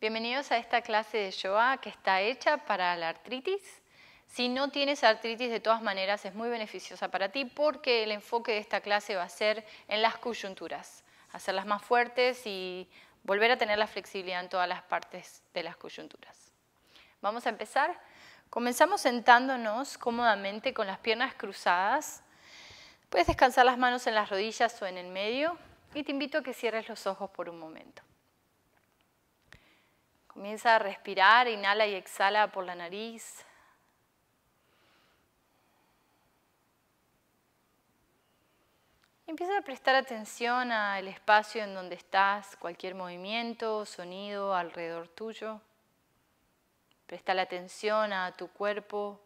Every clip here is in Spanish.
Bienvenidos a esta clase de yoga que está hecha para la artritis. Si no tienes artritis, de todas maneras es muy beneficiosa para ti porque el enfoque de esta clase va a ser en las coyunturas, hacerlas más fuertes y volver a tener la flexibilidad en todas las partes de las coyunturas. Vamos a empezar. Comenzamos sentándonos cómodamente con las piernas cruzadas. Puedes descansar las manos en las rodillas o en el medio y te invito a que cierres los ojos por un momento. Comienza a respirar, inhala y exhala por la nariz. Empieza a prestar atención al espacio en donde estás, cualquier movimiento sonido alrededor tuyo. Presta la atención a tu cuerpo,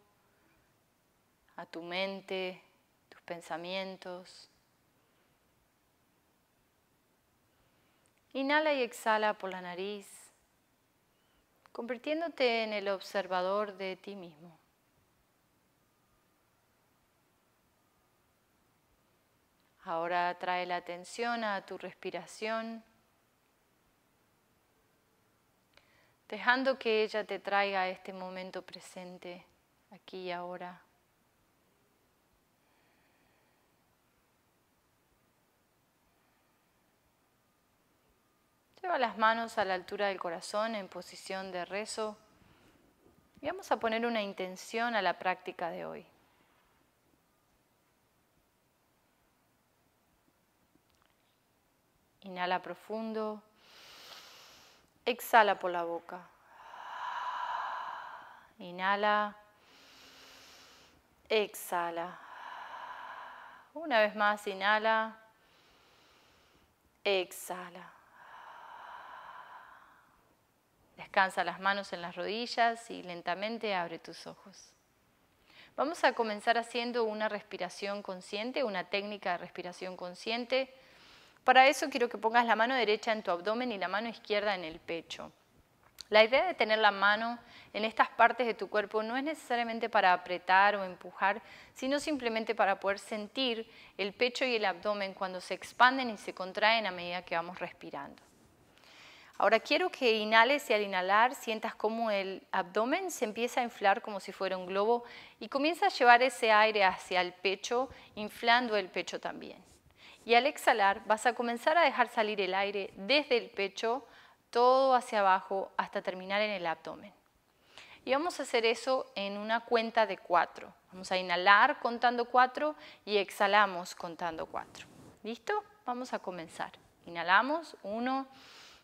a tu mente, tus pensamientos. Inhala y exhala por la nariz convirtiéndote en el observador de ti mismo. Ahora trae la atención a tu respiración, dejando que ella te traiga a este momento presente, aquí y ahora. Lleva las manos a la altura del corazón en posición de rezo y vamos a poner una intención a la práctica de hoy. Inhala profundo, exhala por la boca. Inhala, exhala. Una vez más, inhala, exhala. Descansa las manos en las rodillas y lentamente abre tus ojos. Vamos a comenzar haciendo una respiración consciente, una técnica de respiración consciente. Para eso quiero que pongas la mano derecha en tu abdomen y la mano izquierda en el pecho. La idea de tener la mano en estas partes de tu cuerpo no es necesariamente para apretar o empujar, sino simplemente para poder sentir el pecho y el abdomen cuando se expanden y se contraen a medida que vamos respirando. Ahora quiero que inhales y al inhalar sientas cómo el abdomen se empieza a inflar como si fuera un globo y comienza a llevar ese aire hacia el pecho, inflando el pecho también. Y al exhalar vas a comenzar a dejar salir el aire desde el pecho, todo hacia abajo, hasta terminar en el abdomen. Y vamos a hacer eso en una cuenta de cuatro. Vamos a inhalar contando cuatro y exhalamos contando cuatro. ¿Listo? Vamos a comenzar. Inhalamos, uno,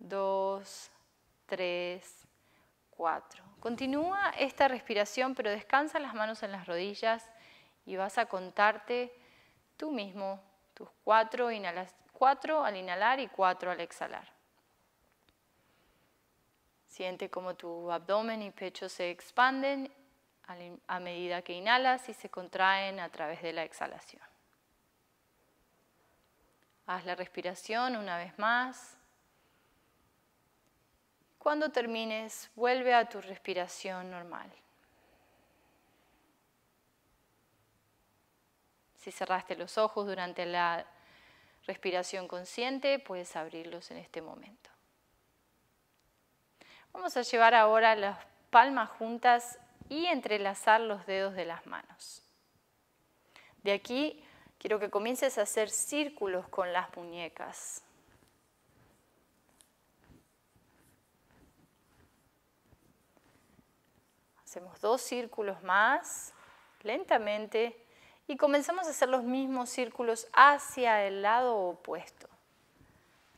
Dos, tres, cuatro. Continúa esta respiración, pero descansa las manos en las rodillas y vas a contarte tú mismo tus cuatro, cuatro al inhalar y cuatro al exhalar. Siente cómo tu abdomen y pecho se expanden a medida que inhalas y se contraen a través de la exhalación. Haz la respiración una vez más. Cuando termines, vuelve a tu respiración normal. Si cerraste los ojos durante la respiración consciente, puedes abrirlos en este momento. Vamos a llevar ahora las palmas juntas y entrelazar los dedos de las manos. De aquí quiero que comiences a hacer círculos con las muñecas. Hacemos dos círculos más, lentamente, y comenzamos a hacer los mismos círculos hacia el lado opuesto.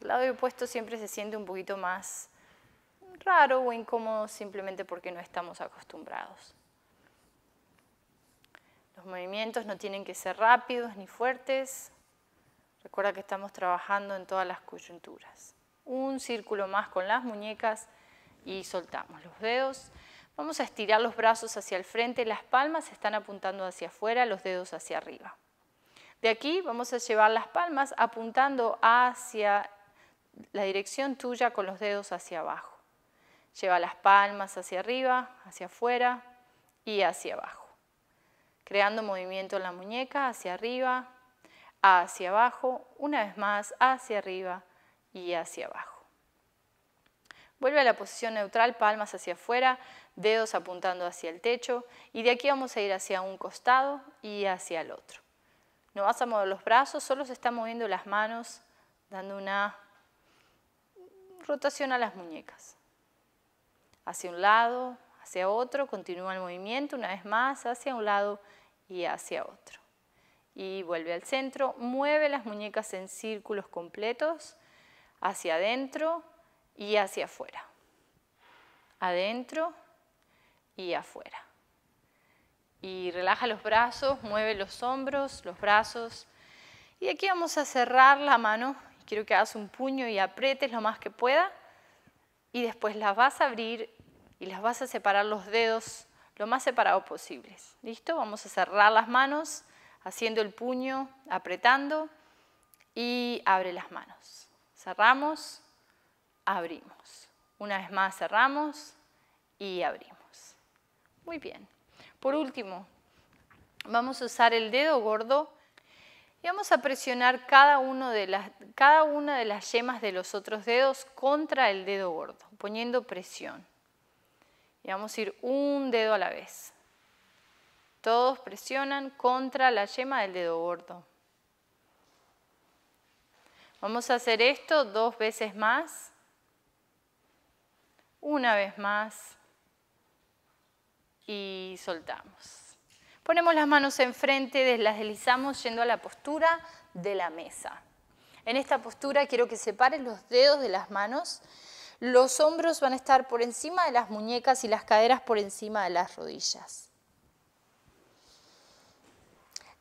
El lado opuesto siempre se siente un poquito más raro o incómodo simplemente porque no estamos acostumbrados. Los movimientos no tienen que ser rápidos ni fuertes. Recuerda que estamos trabajando en todas las coyunturas. Un círculo más con las muñecas y soltamos los dedos. Vamos a estirar los brazos hacia el frente, las palmas están apuntando hacia afuera, los dedos hacia arriba. De aquí vamos a llevar las palmas apuntando hacia la dirección tuya con los dedos hacia abajo. Lleva las palmas hacia arriba, hacia afuera y hacia abajo. Creando movimiento en la muñeca, hacia arriba, hacia abajo, una vez más, hacia arriba y hacia abajo. Vuelve a la posición neutral, palmas hacia afuera, dedos apuntando hacia el techo y de aquí vamos a ir hacia un costado y hacia el otro. No vas a mover los brazos, solo se está moviendo las manos, dando una rotación a las muñecas. Hacia un lado, hacia otro, continúa el movimiento una vez más, hacia un lado y hacia otro. Y vuelve al centro, mueve las muñecas en círculos completos, hacia adentro y hacia afuera. Adentro y afuera. Y relaja los brazos, mueve los hombros, los brazos. Y aquí vamos a cerrar la mano. Quiero que hagas un puño y apretes lo más que pueda. Y después las vas a abrir y las vas a separar los dedos lo más separados posibles. ¿Listo? Vamos a cerrar las manos haciendo el puño, apretando y abre las manos. Cerramos, abrimos. Una vez más cerramos y abrimos. Muy bien. Por último, vamos a usar el dedo gordo y vamos a presionar cada, una de las yemas de los otros dedos contra el dedo gordo, poniendo presión. Y vamos a ir un dedo a la vez. Todos presionan contra la yema del dedo gordo. Vamos a hacer esto dos veces más. Una vez más y soltamos. Ponemos las manos enfrente, las deslizamos yendo a la postura de la mesa. En esta postura quiero que separen los dedos de las manos. Los hombros van a estar por encima de las muñecas y las caderas por encima de las rodillas.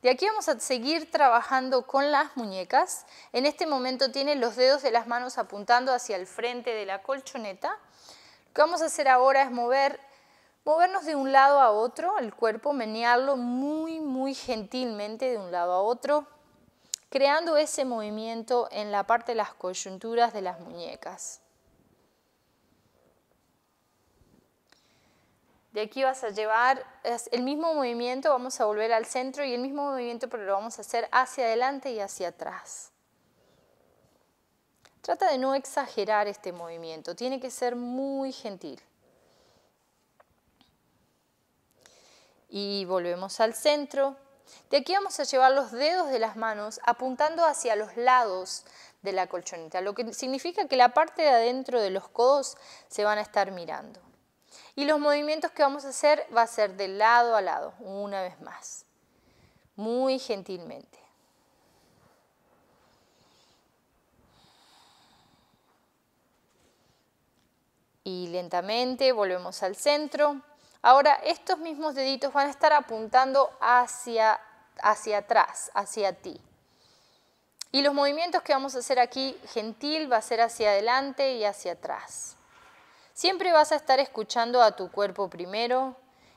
De aquí vamos a seguir trabajando con las muñecas. En este momento tienen los dedos de las manos apuntando hacia el frente de la colchoneta. Lo que vamos a hacer ahora es mover Movernos de un lado a otro, el cuerpo, menearlo muy, muy gentilmente de un lado a otro, creando ese movimiento en la parte de las coyunturas de las muñecas. De aquí vas a llevar el mismo movimiento, vamos a volver al centro y el mismo movimiento, pero lo vamos a hacer hacia adelante y hacia atrás. Trata de no exagerar este movimiento, tiene que ser muy gentil. y volvemos al centro. De aquí vamos a llevar los dedos de las manos apuntando hacia los lados de la colchoneta, lo que significa que la parte de adentro de los codos se van a estar mirando. Y los movimientos que vamos a hacer va a ser de lado a lado, una vez más, muy gentilmente. Y lentamente volvemos al centro. Ahora, estos mismos deditos van a estar apuntando hacia, atrás, hacia ti. Y los movimientos que vamos a hacer aquí, gentil, va a ser hacia adelante y hacia atrás. Siempre vas a estar escuchando a tu cuerpo primero,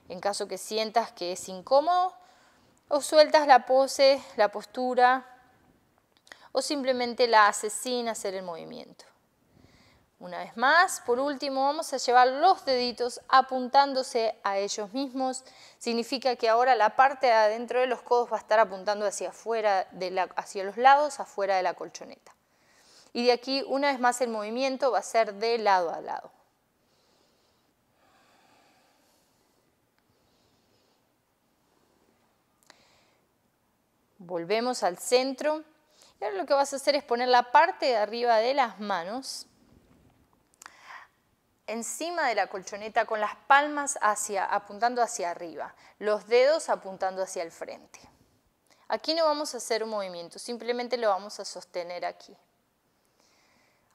en caso que sientas que es incómodo, o sueltas la pose, la postura, o simplemente la haces sin hacer el movimiento. Una vez más, por último, vamos a llevar los deditos apuntándose a ellos mismos. Significa que ahora la parte de adentro de los codos va a estar apuntando hacia afuera, hacia los lados, afuera de la colchoneta. Y de aquí, una vez más, el movimiento va a ser de lado a lado. Volvemos al centro. Y ahora lo que vas a hacer es poner la parte de arriba de las manos encima de la colchoneta con las palmas hacia, apuntando hacia arriba, los dedos apuntando hacia el frente. Aquí no vamos a hacer un movimiento, simplemente lo vamos a sostener aquí.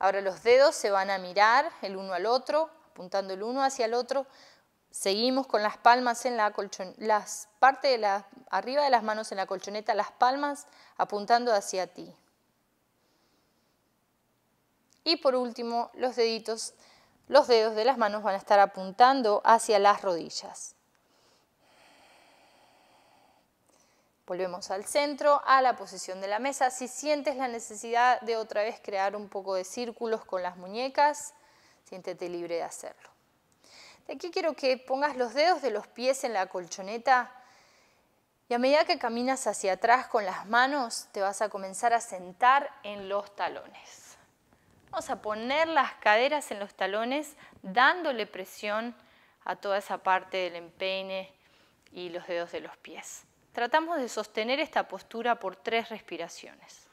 Ahora los dedos se van a mirar el uno al otro, apuntando el uno hacia el otro. Seguimos con las palmas en la colchoneta, las parte de la, arriba de las manos en la colchoneta, las palmas apuntando hacia ti. Y por último, los deditos los dedos de las manos van a estar apuntando hacia las rodillas. Volvemos al centro, a la posición de la mesa. Si sientes la necesidad de otra vez crear un poco de círculos con las muñecas, siéntete libre de hacerlo. De aquí quiero que pongas los dedos de los pies en la colchoneta y a medida que caminas hacia atrás con las manos, te vas a comenzar a sentar en los talones. Vamos a poner las caderas en los talones dándole presión a toda esa parte del empeine y los dedos de los pies. Tratamos de sostener esta postura por tres respiraciones.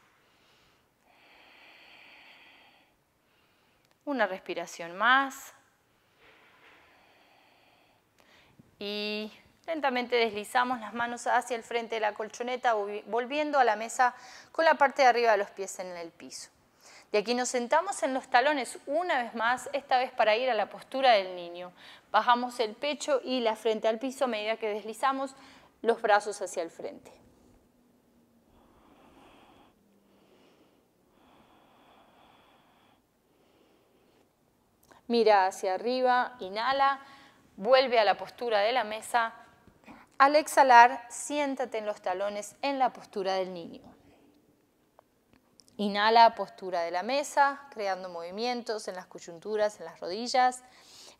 Una respiración más. Y lentamente deslizamos las manos hacia el frente de la colchoneta, volviendo a la mesa con la parte de arriba de los pies en el piso. Y aquí nos sentamos en los talones una vez más, esta vez para ir a la postura del niño. Bajamos el pecho y la frente al piso a medida que deslizamos los brazos hacia el frente. Mira hacia arriba, inhala, vuelve a la postura de la mesa. Al exhalar, siéntate en los talones en la postura del niño. Inhala postura de la mesa, creando movimientos en las coyunturas, en las rodillas.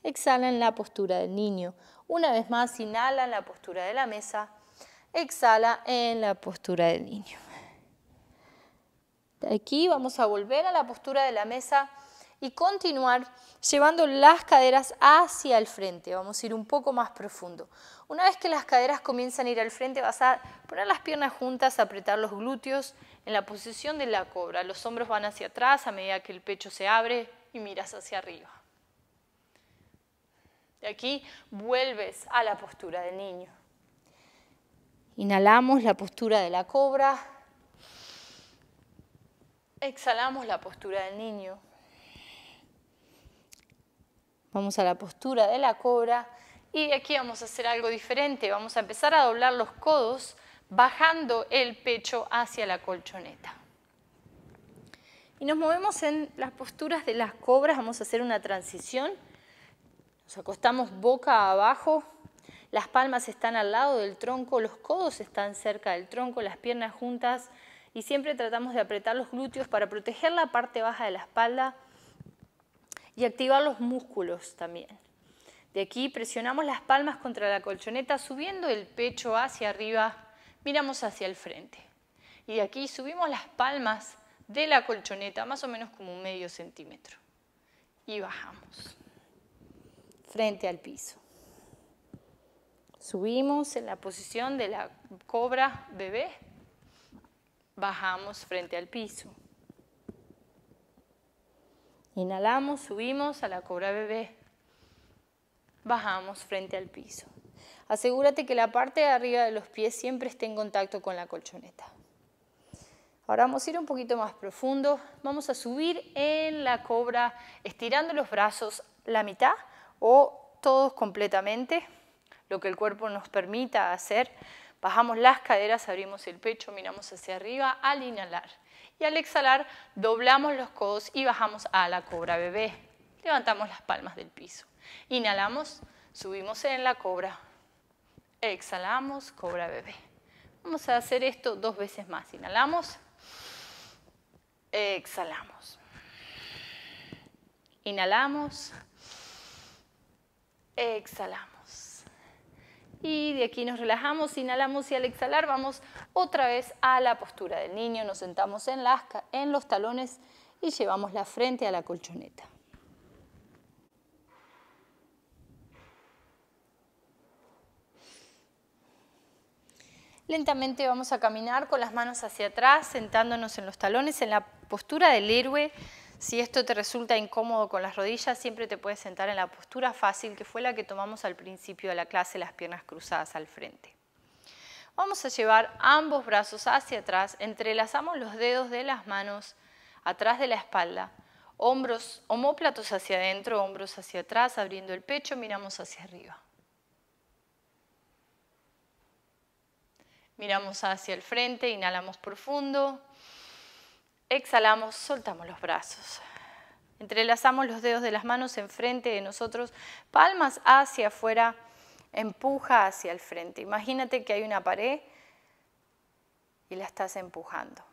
Exhala en la postura del niño. Una vez más, inhala en la postura de la mesa. Exhala en la postura del niño. De aquí vamos a volver a la postura de la mesa y continuar llevando las caderas hacia el frente. Vamos a ir un poco más profundo. Una vez que las caderas comienzan a ir al frente, vas a poner las piernas juntas, apretar los glúteos, en la posición de la cobra, los hombros van hacia atrás a medida que el pecho se abre y miras hacia arriba. De aquí vuelves a la postura del niño. Inhalamos la postura de la cobra. Exhalamos la postura del niño. Vamos a la postura de la cobra y aquí vamos a hacer algo diferente. Vamos a empezar a doblar los codos bajando el pecho hacia la colchoneta. Y nos movemos en las posturas de las cobras, vamos a hacer una transición. Nos acostamos boca abajo, las palmas están al lado del tronco, los codos están cerca del tronco, las piernas juntas y siempre tratamos de apretar los glúteos para proteger la parte baja de la espalda y activar los músculos también. De aquí presionamos las palmas contra la colchoneta subiendo el pecho hacia arriba miramos hacia el frente. Y de aquí subimos las palmas de la colchoneta, más o menos como un medio centímetro. Y bajamos. Frente al piso. Subimos en la posición de la cobra bebé. Bajamos frente al piso. Inhalamos, subimos a la cobra bebé. Bajamos frente al piso. Asegúrate que la parte de arriba de los pies siempre esté en contacto con la colchoneta. Ahora vamos a ir un poquito más profundo. Vamos a subir en la cobra, estirando los brazos la mitad o todos completamente, lo que el cuerpo nos permita hacer. Bajamos las caderas, abrimos el pecho, miramos hacia arriba al inhalar. Y al exhalar doblamos los codos y bajamos a la cobra bebé. Levantamos las palmas del piso. Inhalamos, subimos en la cobra, Exhalamos, cobra bebé. Vamos a hacer esto dos veces más. Inhalamos. Exhalamos. Inhalamos. Exhalamos. Y de aquí nos relajamos, inhalamos y al exhalar vamos otra vez a la postura del niño. Nos sentamos en, las, en los talones y llevamos la frente a la colchoneta. Lentamente vamos a caminar con las manos hacia atrás, sentándonos en los talones, en la postura del héroe. Si esto te resulta incómodo con las rodillas, siempre te puedes sentar en la postura fácil, que fue la que tomamos al principio de la clase, las piernas cruzadas al frente. Vamos a llevar ambos brazos hacia atrás, entrelazamos los dedos de las manos atrás de la espalda, hombros, homóplatos hacia adentro, hombros hacia atrás, abriendo el pecho, miramos hacia arriba. Miramos hacia el frente, inhalamos profundo. Exhalamos, soltamos los brazos. Entrelazamos los dedos de las manos enfrente de nosotros, palmas hacia afuera, empuja hacia el frente. Imagínate que hay una pared y la estás empujando.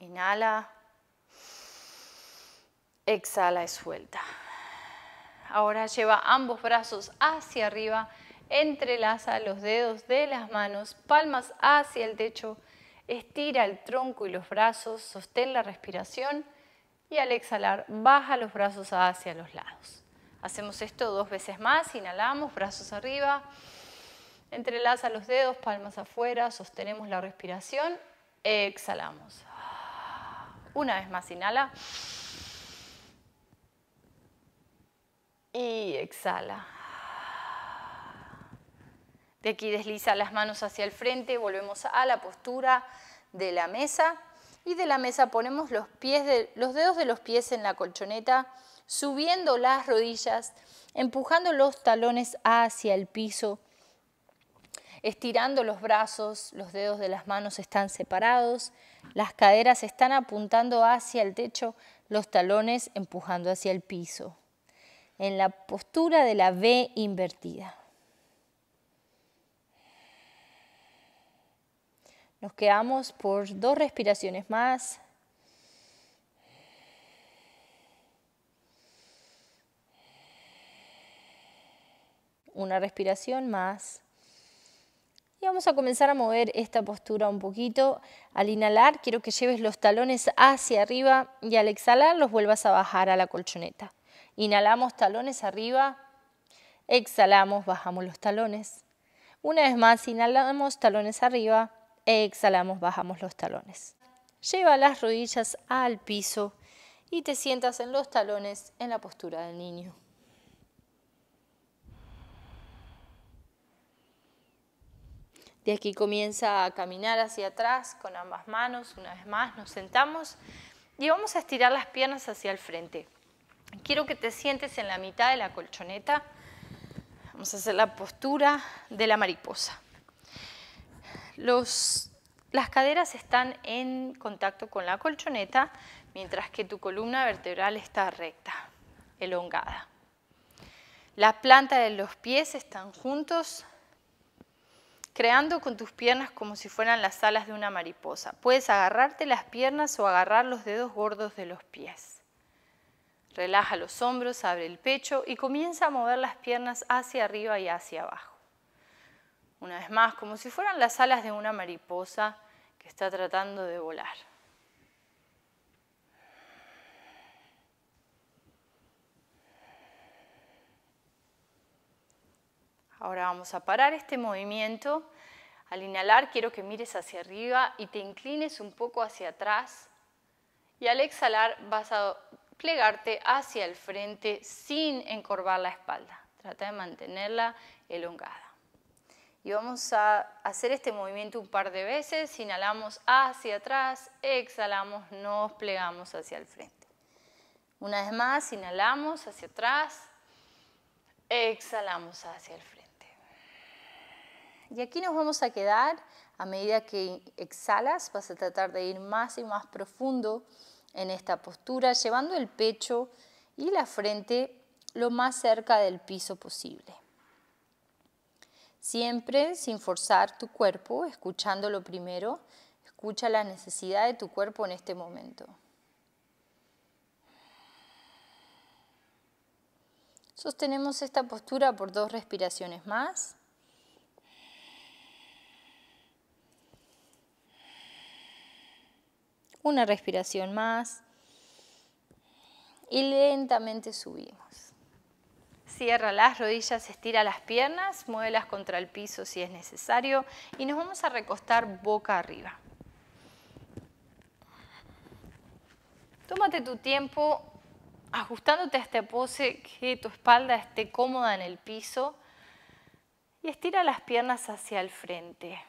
Inhala, exhala y suelta. Ahora lleva ambos brazos hacia arriba entrelaza los dedos de las manos, palmas hacia el techo, estira el tronco y los brazos, sostén la respiración y al exhalar baja los brazos hacia los lados. Hacemos esto dos veces más, inhalamos, brazos arriba, entrelaza los dedos, palmas afuera, sostenemos la respiración, exhalamos. Una vez más, inhala. Y exhala. De aquí desliza las manos hacia el frente, volvemos a la postura de la mesa y de la mesa ponemos los, los dedos de los pies en la colchoneta, subiendo las rodillas, empujando los talones hacia el piso, estirando los brazos, los dedos de las manos están separados, las caderas están apuntando hacia el techo, los talones empujando hacia el piso, en la postura de la V invertida. Nos quedamos por dos respiraciones más. Una respiración más. Y vamos a comenzar a mover esta postura un poquito. Al inhalar quiero que lleves los talones hacia arriba y al exhalar los vuelvas a bajar a la colchoneta. Inhalamos talones arriba, exhalamos, bajamos los talones. Una vez más, inhalamos talones arriba, Exhalamos, bajamos los talones. Lleva las rodillas al piso y te sientas en los talones en la postura del niño. De aquí comienza a caminar hacia atrás con ambas manos. Una vez más nos sentamos y vamos a estirar las piernas hacia el frente. Quiero que te sientes en la mitad de la colchoneta. Vamos a hacer la postura de la mariposa las caderas están en contacto con la colchoneta, mientras que tu columna vertebral está recta, elongada. La planta de los pies están juntos, creando con tus piernas como si fueran las alas de una mariposa. Puedes agarrarte las piernas o agarrar los dedos gordos de los pies. Relaja los hombros, abre el pecho y comienza a mover las piernas hacia arriba y hacia abajo una vez más, como si fueran las alas de una mariposa que está tratando de volar. Ahora vamos a parar este movimiento. Al inhalar quiero que mires hacia arriba y te inclines un poco hacia atrás. Y al exhalar vas a plegarte hacia el frente sin encorvar la espalda. Trata de mantenerla elongada y vamos a hacer este movimiento un par de veces. Inhalamos hacia atrás, exhalamos, nos plegamos hacia el frente. Una vez más, inhalamos hacia atrás, exhalamos hacia el frente. Y aquí nos vamos a quedar, a medida que exhalas, vas a tratar de ir más y más profundo en esta postura, llevando el pecho y la frente lo más cerca del piso posible. Siempre sin forzar tu cuerpo, escuchándolo primero, escucha la necesidad de tu cuerpo en este momento. Sostenemos esta postura por dos respiraciones más. Una respiración más. Y lentamente subimos. Cierra las rodillas, estira las piernas, muévelas contra el piso si es necesario y nos vamos a recostar boca arriba. Tómate tu tiempo ajustándote a esta pose, que tu espalda esté cómoda en el piso y estira las piernas hacia el frente.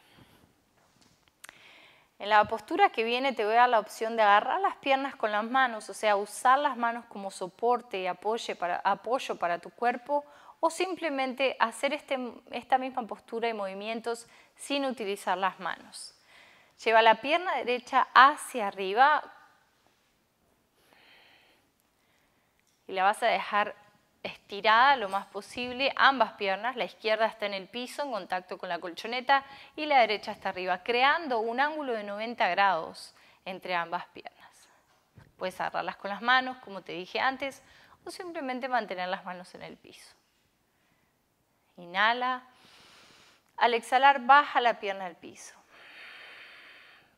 En la postura que viene te voy a dar la opción de agarrar las piernas con las manos, o sea, usar las manos como soporte y apoyo para, tu cuerpo o simplemente hacer este, esta misma postura y movimientos sin utilizar las manos. Lleva la pierna derecha hacia arriba y la vas a dejar estirada lo más posible, ambas piernas, la izquierda está en el piso en contacto con la colchoneta y la derecha está arriba, creando un ángulo de 90 grados entre ambas piernas. Puedes agarrarlas con las manos, como te dije antes, o simplemente mantener las manos en el piso. Inhala. Al exhalar, baja la pierna al piso.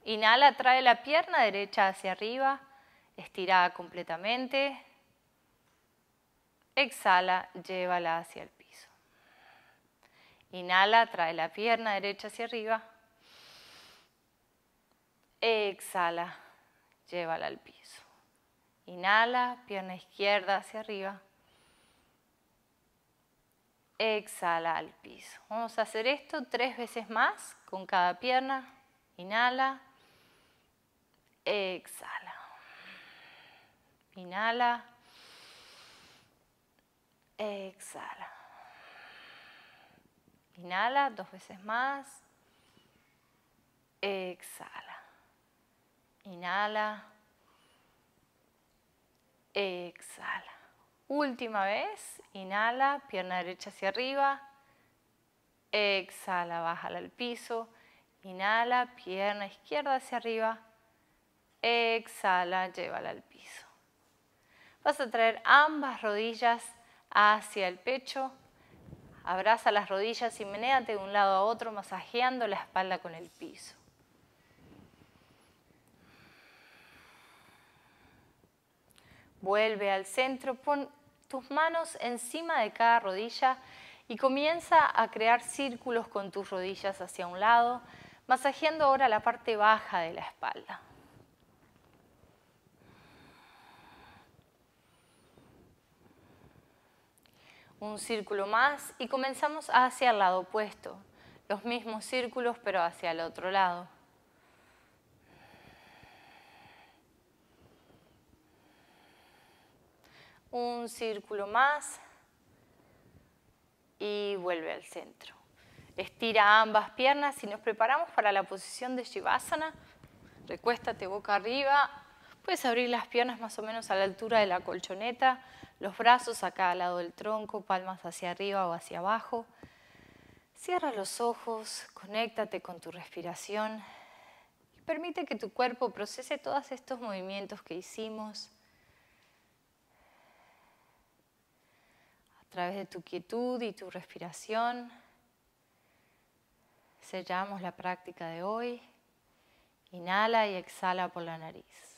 Inhala, trae la pierna derecha hacia arriba, estirada completamente. Exhala, llévala hacia el piso. Inhala, trae la pierna derecha hacia arriba. Exhala, llévala al piso. Inhala, pierna izquierda hacia arriba. Exhala al piso. Vamos a hacer esto tres veces más con cada pierna. Inhala. Exhala. Inhala. Exhala. Inhala dos veces más. Exhala. Inhala. Exhala. Última vez. Inhala, pierna derecha hacia arriba. Exhala, bájala al piso. Inhala, pierna izquierda hacia arriba. Exhala, llévala al piso. Vas a traer ambas rodillas hacia el pecho. Abraza las rodillas y menéate de un lado a otro, masajeando la espalda con el piso. Vuelve al centro, pon tus manos encima de cada rodilla y comienza a crear círculos con tus rodillas hacia un lado, masajeando ahora la parte baja de la espalda. un círculo más y comenzamos hacia el lado opuesto. Los mismos círculos pero hacia el otro lado. Un círculo más y vuelve al centro. Estira ambas piernas y nos preparamos para la posición de Shivasana. Recuéstate boca arriba. Puedes abrir las piernas más o menos a la altura de la colchoneta los brazos acá al lado del tronco, palmas hacia arriba o hacia abajo. Cierra los ojos, conéctate con tu respiración y permite que tu cuerpo procese todos estos movimientos que hicimos a través de tu quietud y tu respiración. Sellamos la práctica de hoy. Inhala y exhala por la nariz.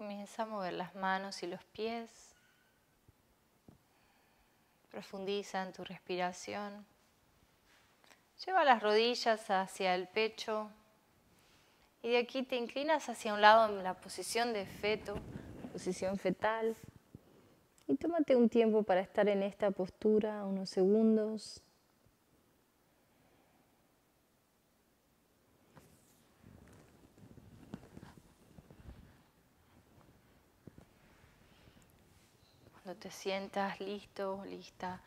Comienza a mover las manos y los pies. Profundiza en tu respiración. Lleva las rodillas hacia el pecho y de aquí te inclinas hacia un lado en la posición de feto, posición fetal. Y tómate un tiempo para estar en esta postura, unos segundos. te sientas listo, lista,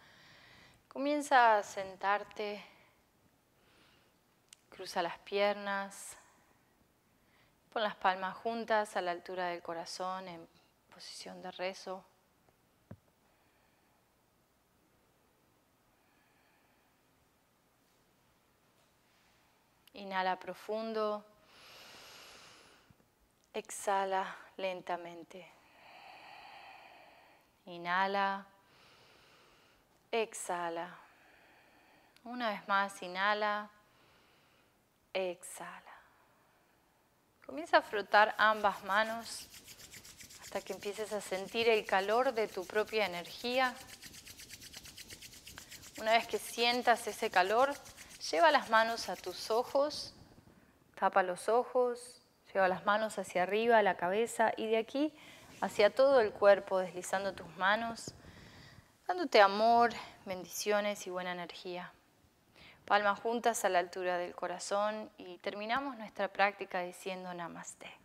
comienza a sentarte, cruza las piernas, pon las palmas juntas a la altura del corazón en posición de rezo. Inhala profundo, exhala lentamente. Inhala. Exhala. Una vez más, inhala. Exhala. Comienza a frotar ambas manos hasta que empieces a sentir el calor de tu propia energía. Una vez que sientas ese calor, lleva las manos a tus ojos, tapa los ojos, lleva las manos hacia arriba, a la cabeza y de aquí hacia todo el cuerpo, deslizando tus manos, dándote amor, bendiciones y buena energía. Palmas juntas a la altura del corazón y terminamos nuestra práctica diciendo namaste.